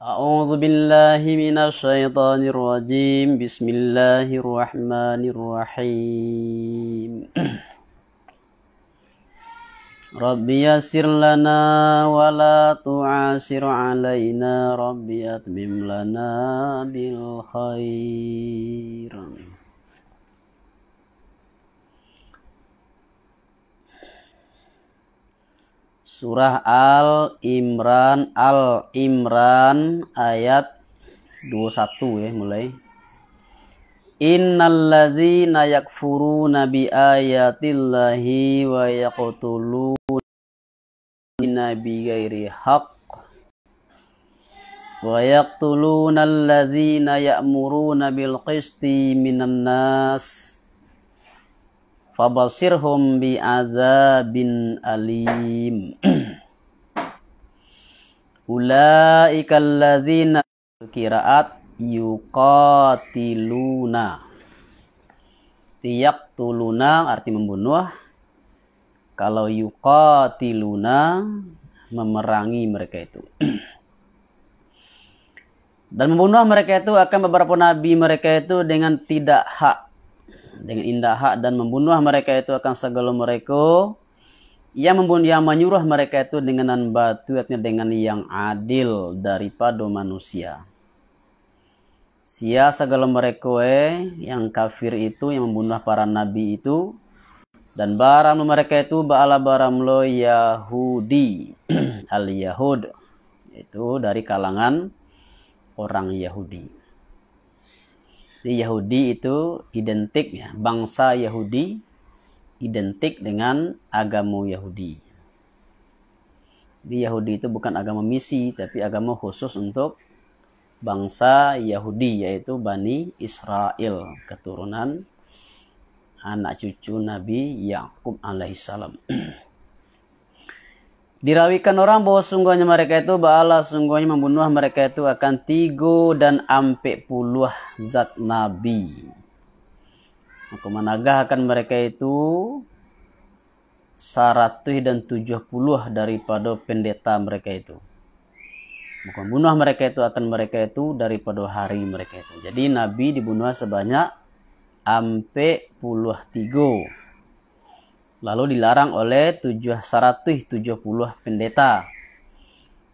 أعوذ بالله من الشيطان الرجيم بسم الله الرحمن الرحيم ربي يسر لنا ولا تعسر علينا ربي أتمم لنا بالخير Surah Al-Imran Al-Imran ayat 21 ya mulai Innalladzina yakfuruna bi ayatillahi wa yaqtuluna nabi ghairi haqq wa yaqtuluna alladzina ya'muruna bil qisti minan nas fabasirhum bi azabin alim ulaika alladzina kiraat yuqatiluna tiyak arti membunuh kalau yuqatiluna memerangi mereka itu dan membunuh mereka itu akan beberapa nabi mereka itu dengan tidak hak dengan indah hak dan membunuh mereka itu akan segala mereka yang membunuh yang menyuruh mereka itu dengan batu dengan yang adil daripada manusia sia segala mereka eh, yang kafir itu yang membunuh para nabi itu dan barang mereka itu baala baram lo Yahudi al Yahud itu dari kalangan orang Yahudi jadi Yahudi itu identik ya, bangsa Yahudi identik dengan agama Yahudi. Jadi Yahudi itu bukan agama misi, tapi agama khusus untuk bangsa Yahudi yaitu Bani Israel, keturunan anak cucu Nabi Yakub alaihissalam. Dirawikan orang bahwa sungguhnya mereka itu bala sungguhnya membunuh mereka itu akan tigo dan ampe puluh zat nabi. Maka managah akan mereka itu dan tujuh puluh daripada pendeta mereka itu. Maka bunuh mereka itu akan mereka itu daripada hari mereka itu. Jadi Nabi dibunuh sebanyak ampe puluh tigo lalu dilarang oleh 770 pendeta.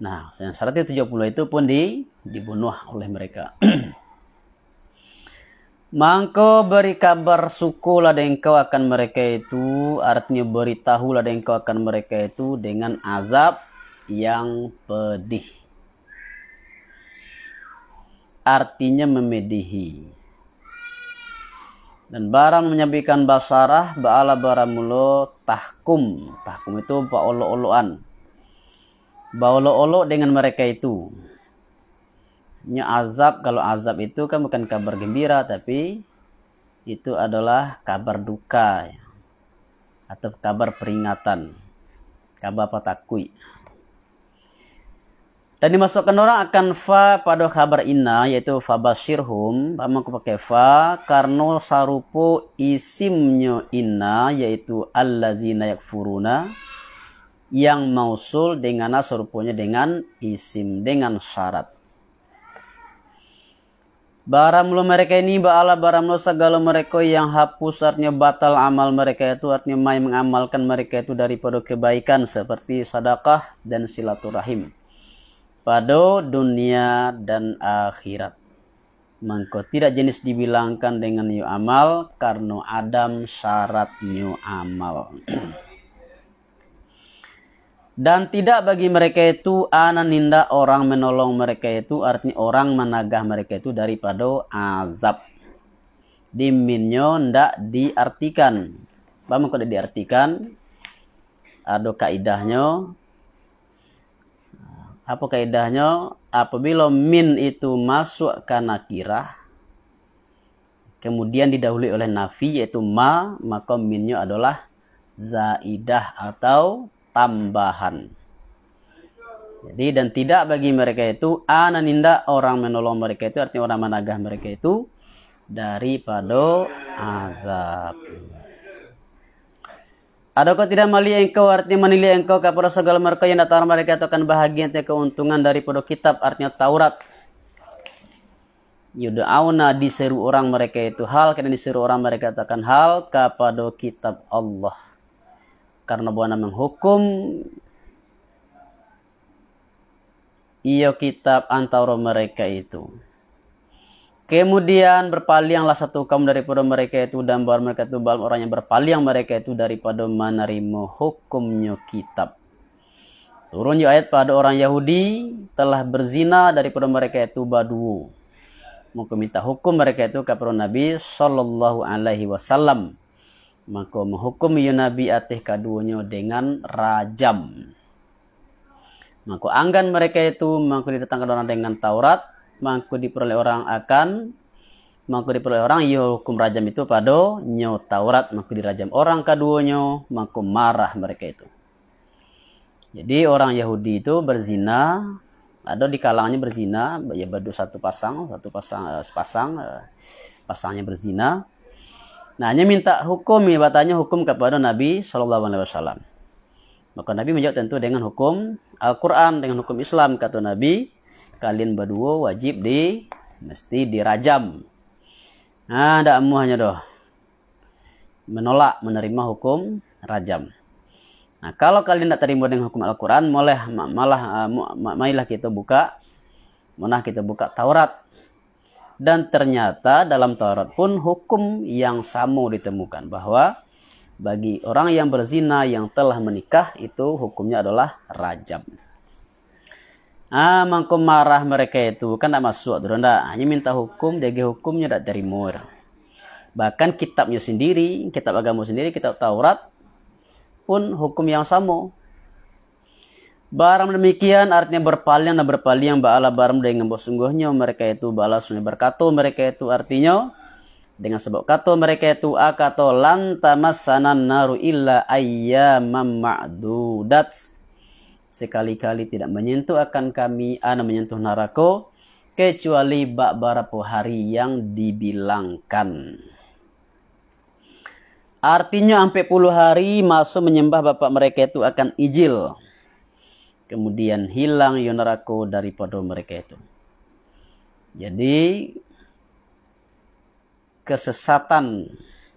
Nah, 170 itu pun di, dibunuh oleh mereka. Mangko beri kabar suku lah akan mereka itu, artinya beritahu lah akan mereka itu dengan azab yang pedih. Artinya memedihi. Dan barang menyampaikan basarah ba'ala baramulo tahkum. Tahkum itu ba'olo-oloan. Ba'olo-olo dengan mereka itu. Ini azab, kalau azab itu kan bukan kabar gembira, tapi itu adalah kabar duka. Ya. Atau kabar peringatan. Kabar patakui. Dan dimasukkan orang akan fa pada kabar inna yaitu fa basyirhum aku pakai fa karena sarupo isimnya inna yaitu allazina yakfuruna yang mausul dengan saruponya dengan isim dengan syarat. Baramlo mereka ini ba'ala baramlo segala mereka yang hapus artinya batal amal mereka itu artinya mai mengamalkan mereka itu daripada kebaikan seperti sadakah dan silaturahim pada dunia dan akhirat. Mangko tidak jenis dibilangkan dengan new amal karena Adam syarat new amal. Dan tidak bagi mereka itu ananinda orang menolong mereka itu artinya orang menagah mereka itu daripada azab. Diminyo ndak diartikan. Bagaimana kalau diartikan? Ada kaidahnya apa kaidahnya apabila min itu masuk ke nakirah kemudian didahului oleh nafi yaitu ma maka minnya adalah zaidah atau tambahan jadi dan tidak bagi mereka itu ananinda orang menolong mereka itu artinya orang menagah mereka itu daripada azab. Adakah tidak melihat engkau artinya menilai engkau kepada segala mereka yang datang mereka itu akan bahagia dan keuntungan dari pondok kitab artinya Taurat. Yudauna diseru orang mereka itu hal karena diseru orang mereka akan hal kepada kitab Allah. Karena buana menghukum iyo kitab antara mereka itu. Kemudian berpalinglah satu kaum daripada mereka itu dan bahwa mereka itu bahwa orang yang berpaling mereka itu daripada menerima hukumnya kitab. Turunnya ayat pada orang Yahudi telah berzina daripada mereka itu badu. Maka minta hukum mereka itu kepada Nabi Sallallahu Alaihi Wasallam. Maka menghukum ya Nabi atih kaduanya dengan rajam. Maka anggan mereka itu maka didatangkan orang dengan Taurat mangku diperoleh orang akan mangku diperoleh orang yo ya hukum rajam itu pada nyo Taurat mangku dirajam orang kaduonyo mangku marah mereka itu. Jadi orang Yahudi itu berzina ada di kalangannya berzina ya badu satu pasang satu pasang eh, sepasang eh, pasangnya berzina. Nah, hanya minta hukum ya batanya hukum kepada Nabi Shallallahu Alaihi Wasallam. Maka Nabi menjawab tentu dengan hukum Al-Quran, dengan hukum Islam, kata Nabi kalian berdua wajib di mesti dirajam. Nah, ada amuhnya doh. Menolak menerima hukum rajam. Nah, kalau kalian tidak terima dengan hukum Al-Quran, malah, malah, mailah kita buka, malah kita buka Taurat. Dan ternyata dalam Taurat pun hukum yang sama ditemukan. Bahwa bagi orang yang berzina yang telah menikah, itu hukumnya adalah rajam. Ah, mangko marah mereka itu kan tidak masuk tuh, ndak hanya minta hukum, dia hukumnya tidak terima. Orang. Bahkan kitabnya sendiri, kitab agama sendiri, kitab Taurat pun hukum yang sama. Barang demikian artinya berpaling dan berpaling ba'ala dari dengan sungguhnya mereka itu ba'ala sungai berkata mereka itu artinya dengan sebab kata mereka itu akato lantamasanan naru illa ayyaman ma'dudat sekali-kali tidak menyentuh akan kami ah, ana menyentuh narako kecuali beberapa hari yang dibilangkan. Artinya sampai puluh hari masuk menyembah bapak mereka itu akan ijil. Kemudian hilang yonarako ya daripada mereka itu. Jadi kesesatan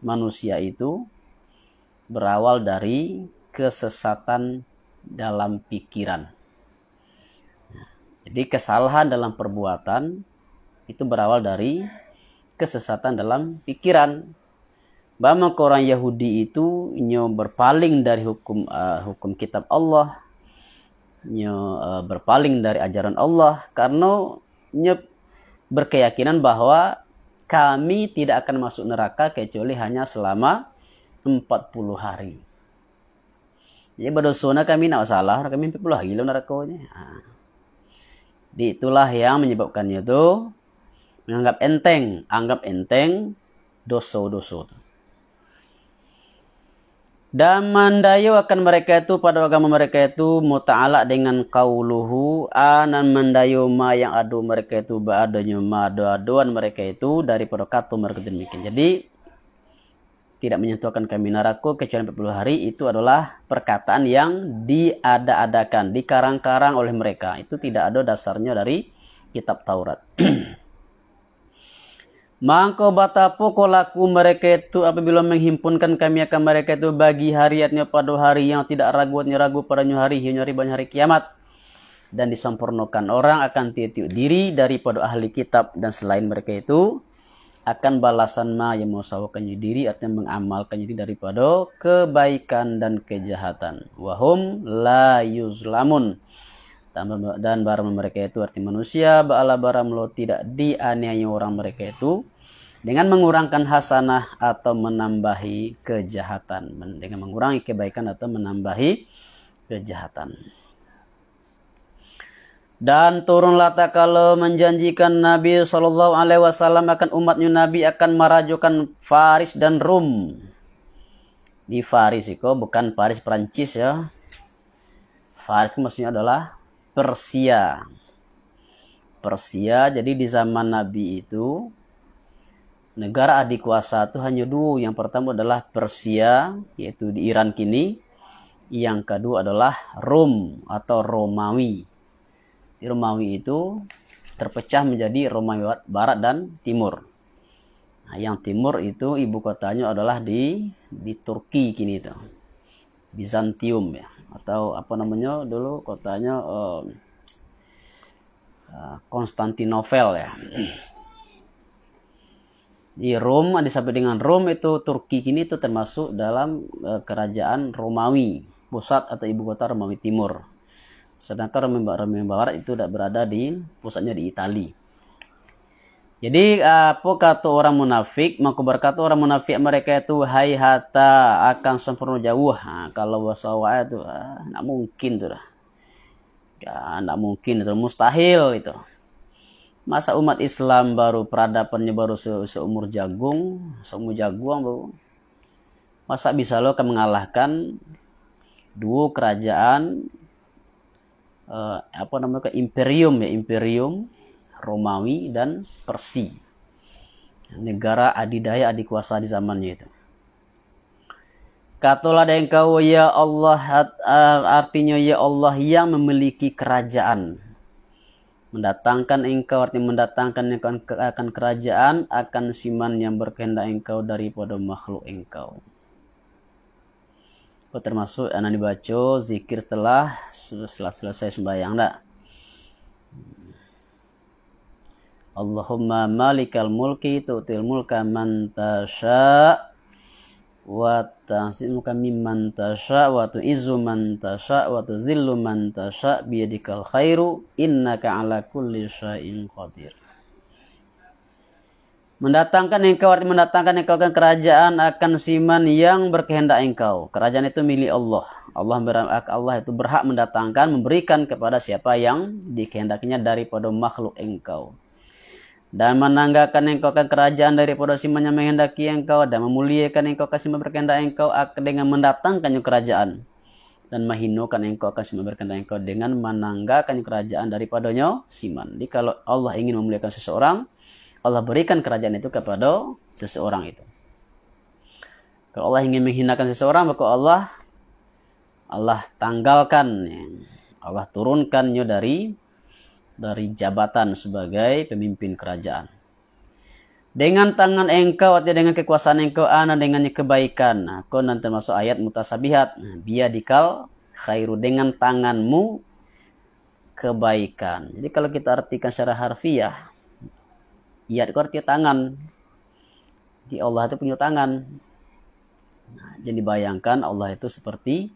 manusia itu berawal dari kesesatan dalam pikiran. jadi kesalahan dalam perbuatan itu berawal dari kesesatan dalam pikiran. Bahwa orang Yahudi itu nyo berpaling dari hukum uh, hukum kitab Allah, nyo uh, berpaling dari ajaran Allah karena nyo berkeyakinan bahwa kami tidak akan masuk neraka kecuali hanya selama 40 hari. Ya nak kami nak salah, kami pula hilang nerakonya. Ha. Di itulah yang menyebabkannya itu menganggap enteng, anggap enteng dosa-dosa tu. Dan mendayu akan mereka itu pada agama mereka itu muta'ala dengan kauluhu anan mendayu ma yang adu mereka itu beradanya ma adu aduan mereka itu daripada kata mereka demikian. Jadi tidak menyentuhkan kami naraku kecuali 40 hari itu adalah perkataan yang diada-adakan, dikarang-karang oleh mereka. Itu tidak ada dasarnya dari kitab Taurat. Mangko batapo kolaku mereka itu apabila menghimpunkan kami akan mereka itu bagi hariatnya pada hari yang tidak ragu ragu pada hari hari banyak hari kiamat dan disempurnakan orang akan titik diri daripada ahli kitab dan selain mereka itu akan balasan ma yang mensawahkannya diri artinya mengamalkan diri daripada kebaikan dan kejahatan wahum la yuzlamun dan barang mereka itu arti manusia ba'ala barang lo tidak dianiaya orang mereka itu dengan mengurangkan hasanah atau menambahi kejahatan dengan mengurangi kebaikan atau menambahi kejahatan dan turunlah tak kalau menjanjikan Nabi Shallallahu Alaihi Wasallam akan umatnya Nabi akan merajukan Faris dan Rum. Di Faris itu bukan Faris Perancis ya. Faris maksudnya adalah Persia. Persia jadi di zaman Nabi itu negara adikuasa itu hanya dua. Yang pertama adalah Persia yaitu di Iran kini. Yang kedua adalah Rum atau Romawi Romawi itu terpecah menjadi Romawi Barat dan Timur. Nah, yang timur itu ibu kotanya adalah di di Turki kini itu. Bizantium ya atau apa namanya dulu kotanya eh, eh Konstantinopel ya. Di Rom sampai dengan Rom itu Turki kini itu termasuk dalam eh, kerajaan Romawi, pusat atau ibu kota Romawi Timur. Sedangkan Romain Barat itu tidak berada di pusatnya di Itali. Jadi apa kata orang munafik? Maka berkata orang munafik mereka itu hai hata akan sempurna jauh. Nah, kalau bahasa itu ah, mungkin tuh dah. Ya, tidak mungkin itu mustahil itu. Masa umat Islam baru peradabannya baru se seumur jagung, seumur jagung baru. Masa bisa lo akan mengalahkan dua kerajaan uh, apa namanya ke imperium ya imperium Romawi dan Persia negara adidaya adikuasa di zamannya itu katolah dan engkau ya Allah artinya ya Allah yang memiliki kerajaan mendatangkan engkau artinya mendatangkan engkau akan kerajaan akan siman yang berkehendak engkau daripada makhluk engkau Oh, termasuk anak dibaca zikir setelah setelah selesai sembahyang dak Allahumma malikal mulki tu'til mulka man tasha wa tansimu kami man tasha wa tu'izzu man tasha wa tu'zillu man tasha biyadikal khairu innaka ala kulli syai'in qadir Mendatangkan engkau arti mendatangkan engkau akan kerajaan akan siman yang berkehendak engkau. Kerajaan itu milik Allah. Allah berak Allah itu berhak mendatangkan memberikan kepada siapa yang dikehendakinya daripada makhluk engkau. Dan menanggakan engkau akan kerajaan daripada siman yang menghendaki engkau dan memuliakan engkau siman berkehendak engkau dengan mendatangkan kerajaan dan menghinakan engkau akan siman berkehendak engkau dengan menanggakan kerajaan daripadanya siman. Jadi kalau Allah ingin memuliakan seseorang, Allah berikan kerajaan itu kepada seseorang itu. Kalau Allah ingin menghinakan seseorang, maka Allah Allah tanggalkan, Allah turunkannya dari dari jabatan sebagai pemimpin kerajaan. Dengan tangan engkau, artinya dengan kekuasaan engkau, ana dengan kebaikan. Aku nah, nanti masuk ayat mutasabihat. Nah, Biadikal khairu dengan tanganmu kebaikan. Jadi kalau kita artikan secara harfiah, Yad itu artinya tangan. Di Allah itu punya tangan. Nah, jadi bayangkan Allah itu seperti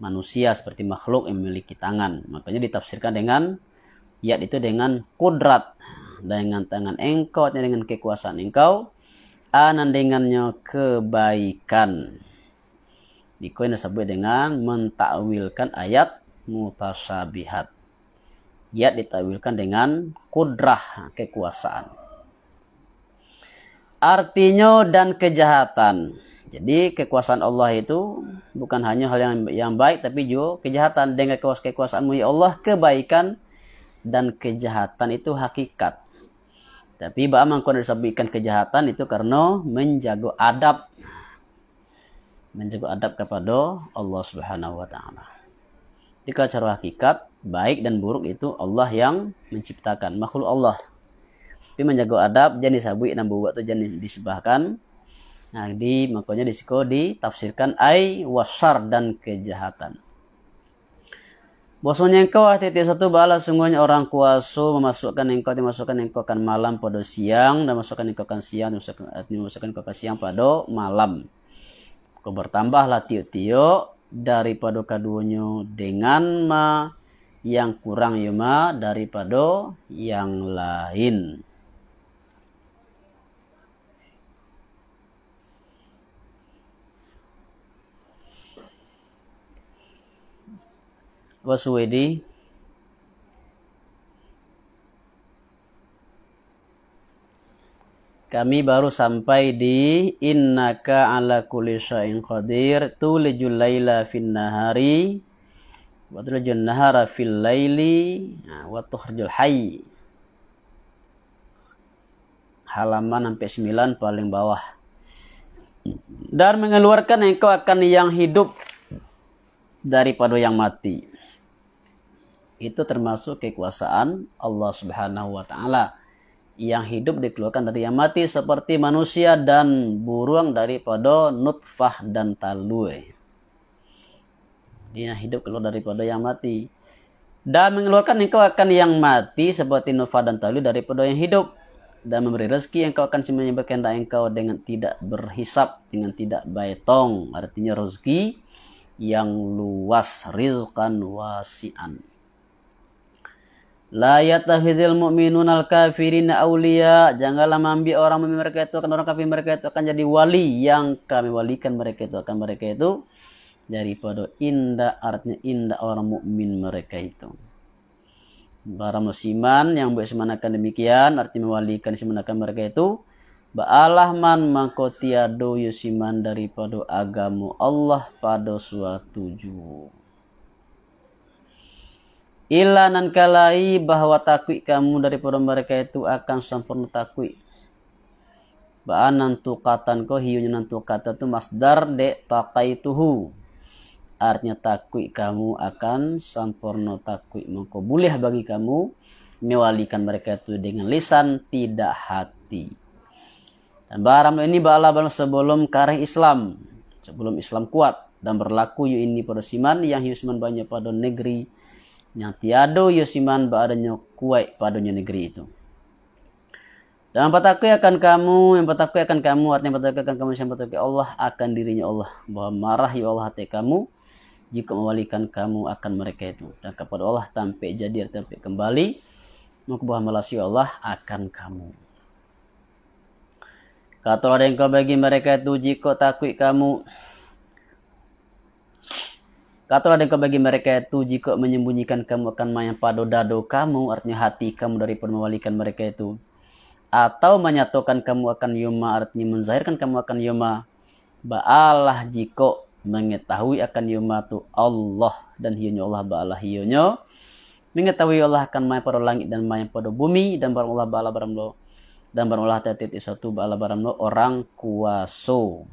manusia, seperti makhluk yang memiliki tangan. Makanya ditafsirkan dengan yad itu dengan kudrat. Dengan tangan engkau, dengan kekuasaan engkau. Anan dengannya kebaikan. Diko yang disebut dengan mentakwilkan ayat mutasabihat. Yad ditakwilkan dengan kudrah, kekuasaan artinya dan kejahatan. Jadi kekuasaan Allah itu bukan hanya hal yang yang baik tapi juga kejahatan dengan kekuasaanmu ya Allah kebaikan dan kejahatan itu hakikat. Tapi Mbak Amang kalau kejahatan itu karena menjaga adab. Menjaga adab kepada Allah Subhanahu wa taala. Jika cara hakikat baik dan buruk itu Allah yang menciptakan makhluk Allah tapi menjaga adab jadi sabui nabuwa itu jadi disebahkan nah di makanya disiko ditafsirkan ai wasar dan kejahatan yang engkau hati ah, satu balas sungguhnya orang kuasa memasukkan engkau dimasukkan engkau akan malam pada siang dan masukkan engkau akan siang dimasukkan, eh, dimasukkan engkau akan siang pada malam. Kau bertambahlah tiu tiu daripada kaduonyo dengan ma yang kurang yuma ya daripada yang lain. Waswedi Kami baru sampai di innaka ala kulli syai'in qadir tulijul laila fin nahari wa tulijul nahara fil laili nah, wa tukhrijul hayy halaman sampai 9 paling bawah dan mengeluarkan engkau akan yang hidup daripada yang mati itu termasuk kekuasaan Allah Subhanahu wa taala yang hidup dikeluarkan dari yang mati seperti manusia dan burung daripada nutfah dan talue. Dia hidup keluar daripada yang mati. Dan mengeluarkan engkau akan yang mati seperti nutfah dan talue daripada yang hidup. Dan memberi rezeki engkau akan semuanya berkendak engkau dengan tidak berhisap, dengan tidak baitong. Artinya rezeki yang luas, rizkan wasian La yatakhizil mu'minun al kafirin awliya. Janganlah mengambil orang mukmin mereka itu akan orang kafir mereka itu akan jadi wali yang kami walikan mereka itu akan mereka itu daripada indah artinya indah orang mukmin mereka itu. Para musiman yang semanakan demikian artinya mewalikan semanakan mereka itu Ba'alah man mangko yusiman daripada agamu Allah pada suatu jua. Ilanan nan kalai bahwa takwi kamu daripada mereka itu akan sempurna takwi. nan tukatan ko hiunya nan tukata tu masdar de tuhu. Artinya takwi kamu akan sempurna takwi. Maka boleh bagi kamu mewalikan mereka itu dengan lisan tidak hati. Dan barang ini bala sebelum karih Islam. Sebelum Islam kuat dan berlaku yu ini pada siman yang hiusman banyak pada negeri yang tiado yusiman beradanya kuat padanya negeri itu. Dan pataku akan kamu, yang pataku akan kamu, artinya pataku akan kamu, yang pataku Allah akan dirinya Allah. Bahwa marah ya Allah hati kamu, jika mewalikan kamu akan mereka itu. Dan kepada Allah tampil jadi, tampil kembali, maka bahwa malas ya Allah akan kamu. Kata orang yang kau bagi mereka itu, jika takut kamu, Katalah dan bagi mereka itu jika menyembunyikan kamu akan mayang pada dado kamu artinya hati kamu dari memalikan mereka itu atau menyatukan kamu akan yuma, artinya menzahirkan kamu akan yuma. ba'alah jika mengetahui akan yuma tu Allah dan hiyunya Allah ba'alah hiyunya mengetahui Allah akan mayang pada langit dan mayang pada bumi dan barang Allah ba'alah barang dan barang Allah tetit isatu ba'alah barang orang kuasa.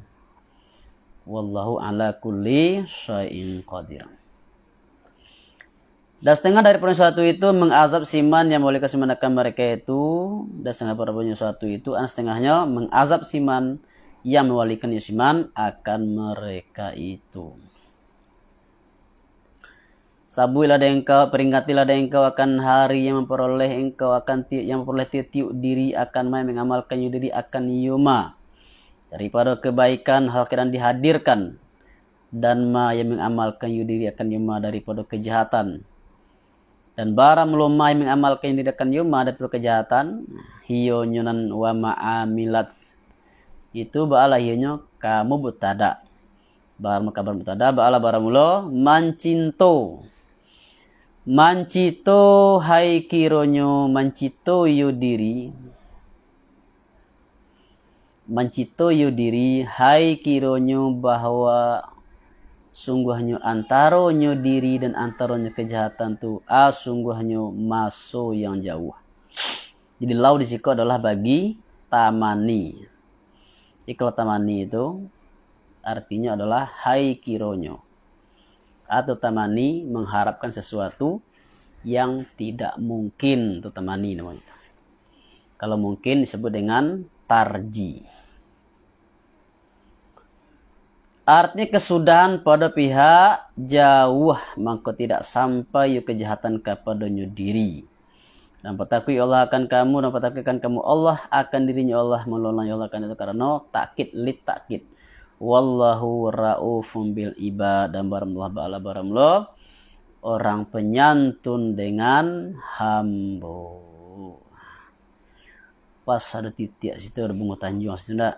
Wallahu ala kulli syai'in qadir. Dan setengah dari penyusup satu itu mengazab siman yang boleh kesemanakan mereka itu. Dan setengah para suatu satu itu, dan setengahnya mengazab siman yang mewalikan siman akan mereka itu. Sabuilah dengan engkau, peringatilah dengan engkau akan hari yang memperoleh engkau akan yang memperoleh tiup diri akan main mengamalkan diri akan yuma daripada kebaikan hal kiran dihadirkan dan ma yang mengamalkan yudiri akan yuma daripada kejahatan dan bara melomai mengamalkan diri akan yuma daripada kejahatan hiyo nyunan wa ma'amilats itu ba'ala hiyonya kamu butada bar kabar butada ba'ala mulo mancinto mancito hai kironyo mancito yudiri mencito diri hai kironyo bahwa sungguhnyo antaronyo diri dan antaronyo kejahatan tu asungguhnya sungguhnyo maso yang jauh jadi lau di adalah bagi tamani jadi kalau tamani itu artinya adalah hai kironyo atau tamani mengharapkan sesuatu yang tidak mungkin itu tamani namanya kalau mungkin disebut dengan tarji Artinya kesudahan pada pihak jauh, maka tidak sampai kejahatan kepada diri. Dan petakui ya Allah akan kamu, dan akan kamu Allah akan dirinya ya Allah, menolong ya Allah akan itu karena takit lit takit. Wallahu ra'ufum bil ibad dan baramullah ba'ala baramullah orang penyantun dengan hambu. Pas ada titik situ ada bunga tanjung situ ndak?